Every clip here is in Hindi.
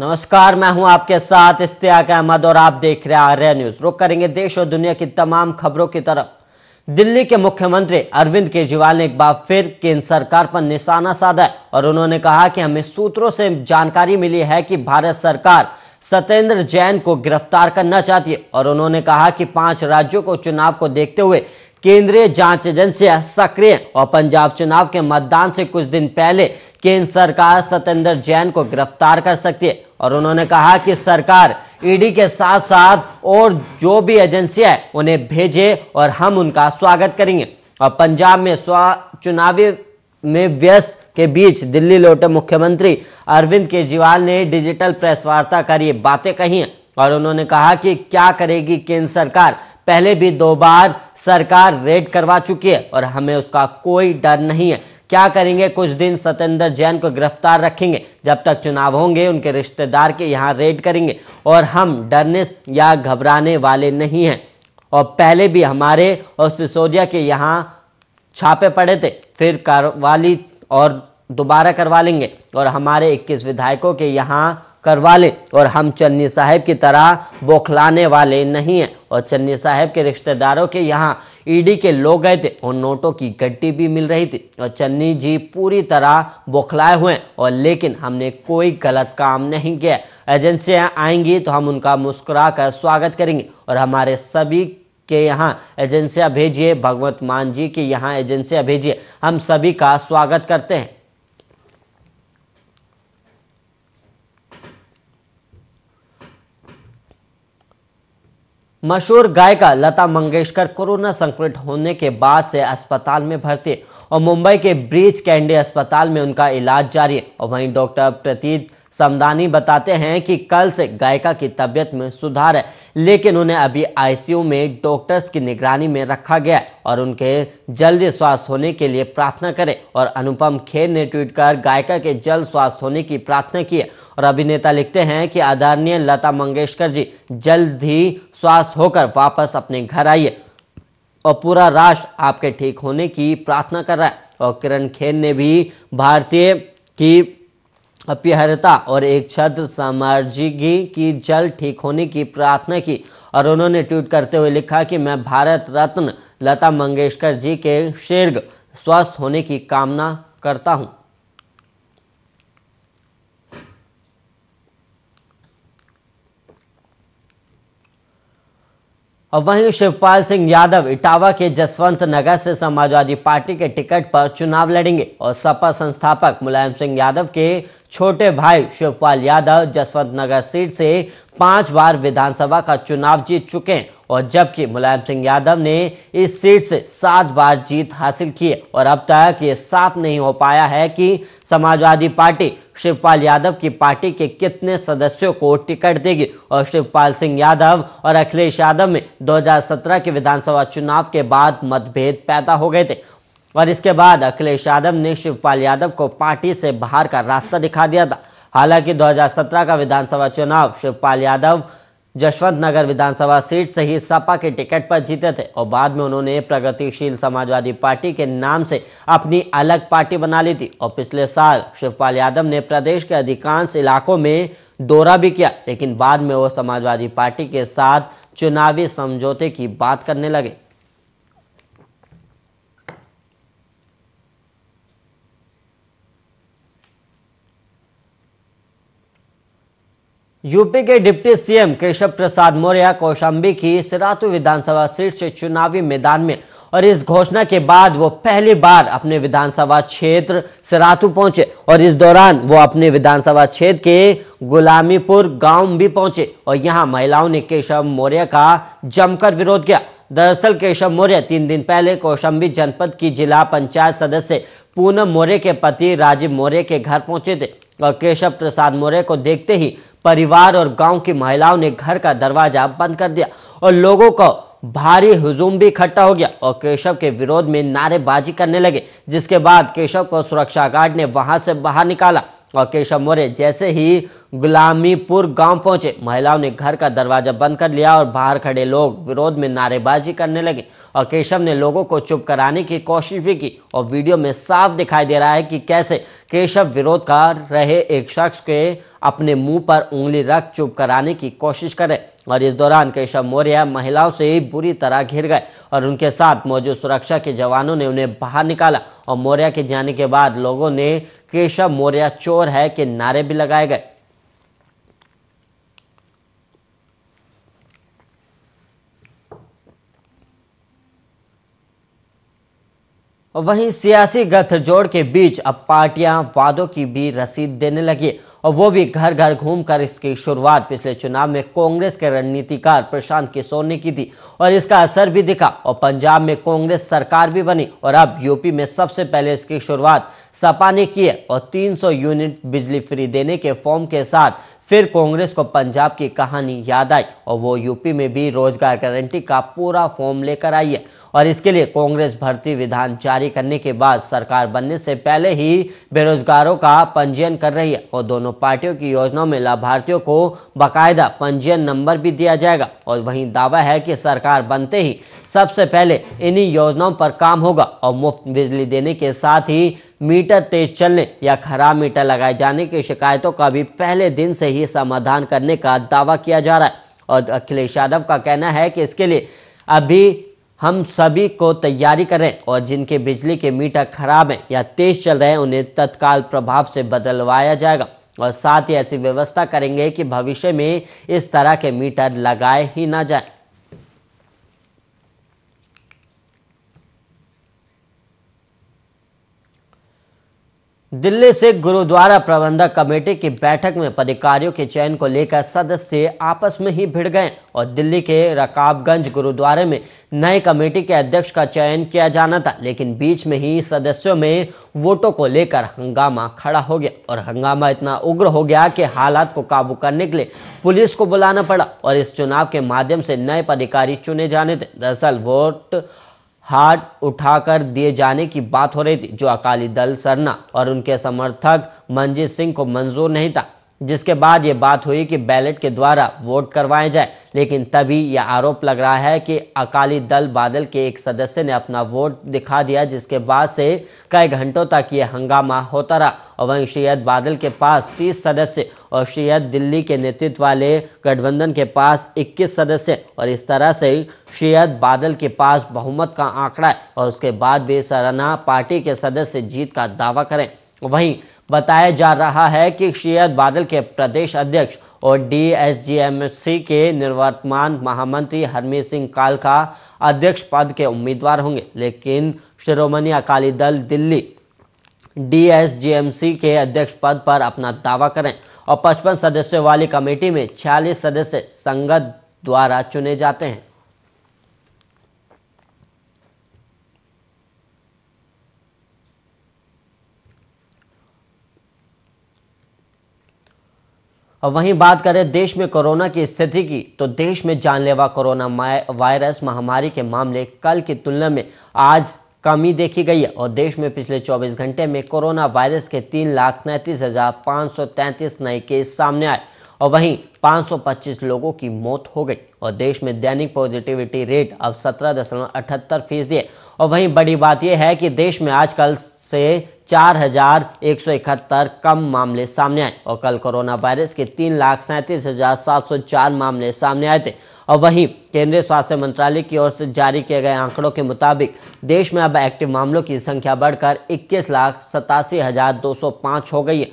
नमस्कार मैं हूं आपके साथ इश्तियाक अहमद और आप देख रहे हैं आर्य न्यूज रुक करेंगे देश और दुनिया की तमाम खबरों की तरफ दिल्ली के मुख्यमंत्री अरविंद केजरीवाल ने एक बार फिर केंद्र सरकार पर निशाना साधा है और उन्होंने कहा कि हमें सूत्रों से जानकारी मिली है कि भारत सरकार सत्येंद्र जैन को गिरफ्तार करना चाहती है और उन्होंने कहा कि पांच राज्यों को चुनाव को देखते हुए केंद्रीय जांच एजेंसियां सक्रिय और पंजाब चुनाव के मतदान से कुछ दिन पहले केंद्र सरकार सत्येंद्र जैन को गिरफ्तार कर सकती है और उन्होंने कहा कि सरकार ईडी e के साथ साथ और जो भी एजेंसी है उन्हें भेजे और हम उनका स्वागत करेंगे और पंजाब में चुनावी में व्यस्त के बीच दिल्ली लौटे मुख्यमंत्री अरविंद केजरीवाल ने डिजिटल प्रेस वार्ता कर ये बातें कही हैं और उन्होंने कहा कि क्या करेगी केंद्र सरकार पहले भी दो बार सरकार रेड करवा चुकी है और हमें उसका कोई डर नहीं है क्या करेंगे कुछ दिन सत्येंद्र जैन को गिरफ्तार रखेंगे जब तक चुनाव होंगे उनके रिश्तेदार के यहाँ रेड करेंगे और हम डरने या घबराने वाले नहीं हैं और पहले भी हमारे और सिसोदिया के यहाँ छापे पड़े थे फिर कारवाली और दोबारा करवा लेंगे और हमारे 21 विधायकों के यहाँ करवा लें और हम चन्नी साहब की तरह बौखलाने वाले नहीं हैं और चन्नी साहब के रिश्तेदारों के यहाँ ईडी के लोग गए थे और नोटों की गड्डी भी मिल रही थी और चन्नी जी पूरी तरह बौखलाए हुए और लेकिन हमने कोई गलत काम नहीं किया एजेंसियाँ आएंगी तो हम उनका मुस्कुरा कर स्वागत करेंगे और हमारे सभी के यहाँ एजेंसियाँ भेजिए भगवंत मान जी के यहाँ एजेंसियाँ भेजिए हम सभी का स्वागत करते हैं मशहूर गायिका लता मंगेशकर कोरोना संक्रमित होने के बाद से अस्पताल में भर्ती और मुंबई के ब्रिज कैंडी अस्पताल में उनका इलाज जारी और वहीं डॉक्टर प्रतीत समदानी बताते हैं कि कल से गायिका की तबीयत में सुधार है लेकिन उन्हें अभी आईसीयू में डॉक्टर्स की निगरानी में रखा गया और उनके जल्दी स्वास्थ्य होने के लिए प्रार्थना करें और अनुपम खेर ने ट्वीट कर गायिका के जल्द स्वास्थ्य होने की प्रार्थना की और अभिनेता लिखते हैं कि आदरणीय लता मंगेशकर जी जल्द ही स्वास्थ्य होकर वापस अपने घर आइए और पूरा राष्ट्र आपके ठीक होने की प्रार्थना कर रहा है और किरण खेर ने भी भारतीय की अपहरता और एक छत्र सामाजिकी की जल्द ठीक होने की प्रार्थना की और उन्होंने ट्वीट करते हुए लिखा कि मैं भारत रत्न लता मंगेशकर जी के शीर्घ स्वस्थ होने की कामना करता हूँ और वहीं शिवपाल सिंह यादव इटावा के जसवंत नगर से समाजवादी पार्टी के टिकट पर चुनाव लड़ेंगे और सपा संस्थापक मुलायम सिंह यादव के छोटे भाई शिवपाल यादव जसवंत नगर सीट से पांच बार विधानसभा का चुनाव जीत चुके हैं और जबकि मुलायम सिंह यादव ने इस सीट से सात बार जीत हासिल की और अब तक ये साफ नहीं हो पाया है कि समाजवादी पार्टी शिवपाल यादव की पार्टी के कितने सदस्यों को टिकट देगी और शिवपाल सिंह यादव और अखिलेश यादव में 2017 के विधानसभा चुनाव के बाद मतभेद पैदा हो गए थे और इसके बाद अखिलेश यादव ने शिवपाल यादव को पार्टी से बाहर का रास्ता दिखा दिया था हालांकि 2017 का विधानसभा चुनाव शिवपाल यादव जशवंत नगर विधानसभा सीट से ही सपा के टिकट पर जीते थे और बाद में उन्होंने प्रगतिशील समाजवादी पार्टी के नाम से अपनी अलग पार्टी बना ली थी और पिछले साल शिवपाल यादव ने प्रदेश के अधिकांश इलाकों में दौरा भी किया लेकिन बाद में वो समाजवादी पार्टी के साथ चुनावी समझौते की बात करने लगे यूपी के डिप्टी सीएम केशव प्रसाद मौर्य कौशाम्बी की सिरातू विधानसभा सीट से चुनावी मैदान में और इस घोषणा के बाद वो पहली बार अपने विधानसभा क्षेत्र सिरातू पहुंचे और इस दौरान वो अपने विधानसभा क्षेत्र के गुलामीपुर गांव भी पहुंचे और यहां महिलाओं ने केशव मौर्य का जमकर विरोध किया दरअसल केशव मौर्य तीन दिन पहले कौशंबी जनपद की जिला पंचायत सदस्य पूनम मौर्य के पति राजीव मौर्य के घर पहुंचे थे और केशव प्रसाद मौर्य को देखते ही परिवार और गांव की महिलाओं ने घर का दरवाजा बंद कर दिया और लोगों को भारी हुजूम भी इकट्ठा हो गया और केशव के विरोध में नारेबाजी करने लगे जिसके बाद केशव को सुरक्षा गार्ड ने वहां से बाहर निकाला और केशव मौर्य जैसे ही गुलामीपुर गांव पहुंचे महिलाओं ने घर का दरवाजा बंद कर लिया और बाहर खड़े लोग विरोध में नारेबाजी करने लगे और केशव ने लोगों को चुप कराने की कोशिश भी की और वीडियो में साफ दिखाई दे रहा है कि कैसे केशव विरोध कर रहे एक शख्स के अपने मुंह पर उंगली रख चुप कराने की कोशिश करे और इस दौरान केशव मौर्य महिलाओं से ही बुरी तरह घिर गए और उनके साथ मौजूद सुरक्षा के जवानों ने उन्हें बाहर निकाला और मौर्य के जाने के बाद लोगों ने केशव मौर्य चोर है के नारे भी लगाए गए वहीं सियासी गठजोड़ के बीच अब पार्टियां वादों की भी रसीद देने लगी और वो भी घर घर घूमकर इसकी शुरुआत पिछले चुनाव में कांग्रेस के रणनीतिकार प्रशांत किशोर ने की थी और इसका असर भी दिखा और पंजाब में कांग्रेस सरकार भी बनी और अब यूपी में सबसे पहले इसकी शुरुआत सपा ने की है और 300 यूनिट बिजली फ्री देने के फॉर्म के साथ फिर कांग्रेस को पंजाब की कहानी याद आई और वो यूपी में भी रोजगार गारंटी का पूरा फॉर्म लेकर आई है और इसके लिए कांग्रेस भर्ती विधान जारी करने के बाद सरकार बनने से पहले ही बेरोजगारों का पंजीयन कर रही है और दोनों पार्टियों की योजनाओं में लाभार्थियों को बाकायदा पंजीयन नंबर भी दिया जाएगा और वहीं दावा है कि सरकार बनते ही सबसे पहले इन्हीं योजनाओं पर काम होगा और मुफ्त बिजली देने के साथ ही मीटर तेज चलने या खराब मीटर लगाए जाने की शिकायतों का भी पहले दिन से ही समाधान करने का दावा किया जा रहा है और अखिलेश यादव का कहना है कि इसके लिए अभी हम सभी को तैयारी करें और जिनके बिजली के मीटर खराब हैं या तेज चल रहे हैं उन्हें तत्काल प्रभाव से बदलवाया जाएगा और साथ ही ऐसी व्यवस्था करेंगे कि भविष्य में इस तरह के मीटर लगाए ही ना जाए दिल्ली से गुरुद्वारा प्रबंधक कमेटी की बैठक में पदाधिकारियों के चयन को लेकर सदस्य आपस में ही भिड़ गए और दिल्ली के रकाबगंज गुरुद्वारे में नए कमेटी के अध्यक्ष का चयन किया जाना था लेकिन बीच में ही सदस्यों में वोटों को लेकर हंगामा खड़ा हो गया और हंगामा इतना उग्र हो गया कि हालात को काबू करने के लिए पुलिस को बुलाना पड़ा और इस चुनाव के माध्यम से नए पदाधिकारी चुने जाने थे दरअसल वोट हाथ उठाकर दिए जाने की बात हो रही थी जो अकाली दल सरना और उनके समर्थक मंजीत सिंह को मंजूर नहीं था जिसके बाद ये बात हुई कि बैलेट के द्वारा वोट करवाए जाए लेकिन तभी यह आरोप लग रहा है कि अकाली दल बादल के एक सदस्य ने अपना वोट दिखा दिया जिसके बाद से कई घंटों तक ये हंगामा होता रहा और वहीं सैयद बादल के पास 30 सदस्य और सैयद दिल्ली के नेतृत्व वाले गठबंधन के पास 21 सदस्य और इस तरह से सैयद बादल के पास बहुमत का आंकड़ा है और उसके बाद भी सरना पार्टी के सदस्य जीत का दावा करें वहीं बताया जा रहा है कि शेयर बादल के प्रदेश अध्यक्ष और डीएसजीएमसी के निर्वर्तमान महामंत्री हरमीत सिंह काल का अध्यक्ष पद के उम्मीदवार होंगे लेकिन श्रोमणी अकाली दल दिल्ली डीएसजीएमसी के अध्यक्ष पद पर अपना दावा करें और पचपन सदस्यों वाली कमेटी में छियालीस सदस्य संगत द्वारा चुने जाते हैं और वहीं बात करें देश में कोरोना की स्थिति की तो देश में जानलेवा कोरोना वायरस महामारी के मामले कल की तुलना में आज कमी देखी गई है और देश में पिछले 24 घंटे में कोरोना वायरस के तीन लाख तैंतीस हजार पाँच सौ तैंतीस नए केस सामने आए और वहीं 525 लोगों की मौत हो गई और देश में दैनिक पॉजिटिविटी रेट अब सत्रह दशमलव अठहत्तर फीसदी है और वहीं बड़ी बात यह है कि देश में आजकल से चार हजार एक सौ इकहत्तर कम मामले सामने आए और कल कोरोना वायरस के तीन लाख सैंतीस हजार सात सौ चार मामले सामने आए थे और वहीं केंद्रीय स्वास्थ्य मंत्रालय की ओर से जारी किए गए आंकड़ों के मुताबिक देश में अब एक्टिव मामलों की संख्या बढ़कर इक्कीस लाख सतासी हजार दो सौ पाँच हो गई है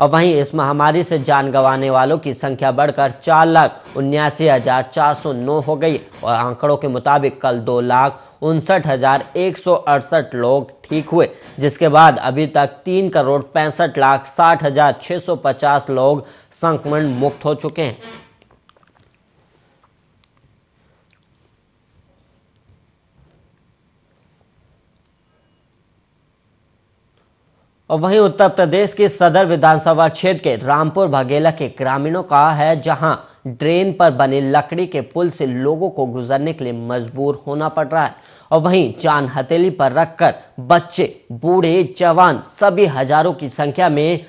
और वहीं इस महामारी से जान गंवाने वालों की संख्या बढ़कर चार लाख उन्यासी हजार चार सौ नौ हो गई और आंकड़ों के मुताबिक कल दो लाख उनसठ हजार एक सौ अड़सठ लोग ठीक हुए जिसके बाद अभी तक तीन करोड़ पैंसठ लाख साठ हजार छह सौ पचास लोग संक्रमण मुक्त हो चुके हैं और वहीं उत्तर प्रदेश के सदर विधानसभा क्षेत्र के रामपुर भगेला के ग्रामीणों का है जहां ड्रेन पर बने लकड़ी के पुल से लोगों को गुजरने के लिए मजबूर होना पड़ रहा है और वहीं चांद हथेली पर रखकर बच्चे बूढ़े जवान सभी हजारों की संख्या में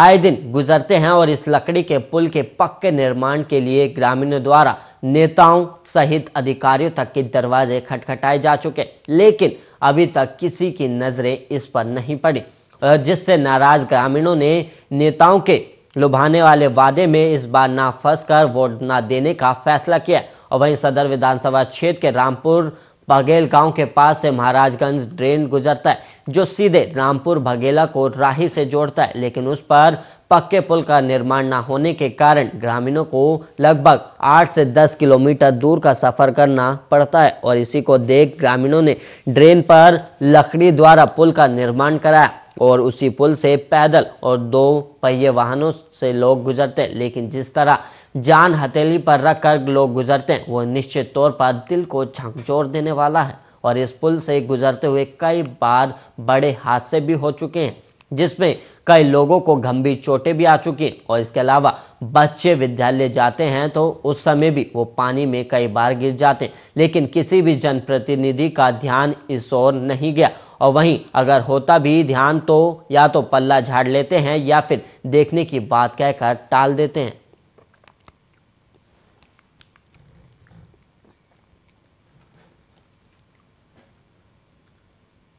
आए दिन गुजरते हैं और इस लकड़ी के पुल के पक्के निर्माण के लिए ग्रामीणों द्वारा नेताओं सहित अधिकारियों तक के दरवाजे खटखटाए जा चुके लेकिन अभी तक किसी की नज़रें इस पर नहीं पड़ी जिससे नाराज ग्रामीणों ने नेताओं के लुभाने वाले वादे में इस बार ना फंस कर वोट न देने का फैसला किया और वहीं सदर विधानसभा क्षेत्र के रामपुर बघेल गांव के पास से महाराजगंज ड्रेन गुजरता है जो सीधे रामपुर भगेला को राही से जोड़ता है लेकिन उस पर पक्के पुल का निर्माण न होने के कारण ग्रामीणों को लगभग 8 से 10 किलोमीटर दूर का सफर करना पड़ता है और इसी को देख ग्रामीणों ने ड्रेन पर लकड़ी द्वारा पुल का निर्माण कराया और उसी पुल से पैदल और दो पहिए वाहनों से लोग गुजरते हैं लेकिन जिस तरह जान हथेली पर रख कर लोग गुजरते हैं वो निश्चित तौर पर दिल को झकझोर देने वाला है और इस पुल से गुजरते हुए कई बार बड़े हादसे भी हो चुके हैं जिसमें कई लोगों को गंभीर चोटें भी आ चुकी हैं और इसके अलावा बच्चे विद्यालय जाते हैं तो उस समय भी वो पानी में कई बार गिर जाते हैं लेकिन किसी भी जनप्रतिनिधि का ध्यान इस ओर नहीं गया और वहीं अगर होता भी ध्यान तो या तो पल्ला झाड़ लेते हैं या फिर देखने की बात कहकर टाल देते हैं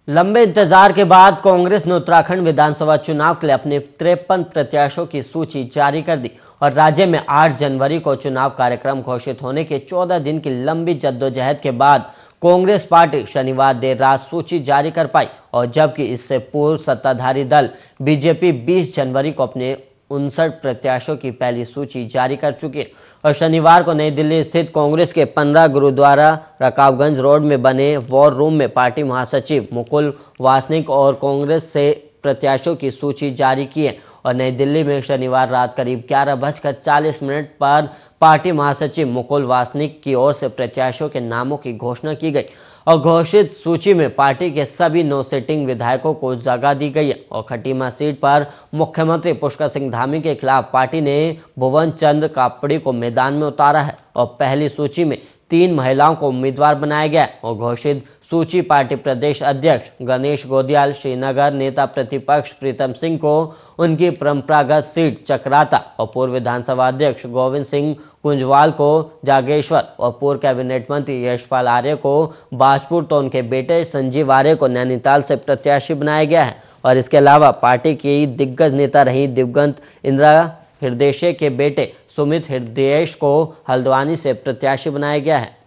लंबे इंतजार के बाद कांग्रेस ने उत्तराखंड विधानसभा चुनाव के लिए अपने तिरपन प्रत्याशियों की सूची जारी कर दी और राज्य में 8 जनवरी को चुनाव कार्यक्रम घोषित होने के 14 दिन की लंबी जद्दोजहद के बाद कांग्रेस पार्टी शनिवार देर रात सूची जारी कर पाई और जबकि इससे पूर्व सत्ताधारी दल बीजेपी 20 जनवरी को अपने उनसठ प्रत्याशियों की पहली सूची जारी कर चुकी है और शनिवार को नई दिल्ली स्थित कांग्रेस के पंद्रह गुरुद्वारा रकाबगंज रोड में बने वॉर रूम में पार्टी महासचिव मुकुल वासनिक और कांग्रेस से प्रत्याशियों की सूची जारी की है और नई दिल्ली में शनिवार रात करीब ग्यारह बजकर चालीस मिनट पर पार्टी महासचिव मुकुल वासनिक की ओर से प्रत्याशियों के नामों की घोषणा की गई और घोषित सूची में पार्टी के सभी नौ सिटिंग विधायकों को जगह दी गई है और खटीमा सीट पर मुख्यमंत्री पुष्कर सिंह धामी के खिलाफ पार्टी ने भुवन चंद्र कापड़ी को मैदान में उतारा है और पहली सूची में तीन महिलाओं को उम्मीदवार बनाया गया और घोषित सूची पार्टी प्रदेश अध्यक्ष गणेश गोदियाल श्रीनगर नेता प्रतिपक्ष प्रीतम सिंह को उनकी परंपरागत सीट चक्राता और पूर्व विधानसभा अध्यक्ष गोविंद सिंह कुंजवाल को जागेश्वर और पूर्व कैबिनेट मंत्री यशपाल आर्य को बाजपुर तो उनके बेटे संजीव आर्य को नैनीताल से प्रत्याशी बनाया गया है और इसके अलावा पार्टी की दिग्गज नेता रही दिवगंत इंदिरा हृदय के बेटे सुमित हृदय को हल्द्वानी से प्रत्याशी बनाया गया है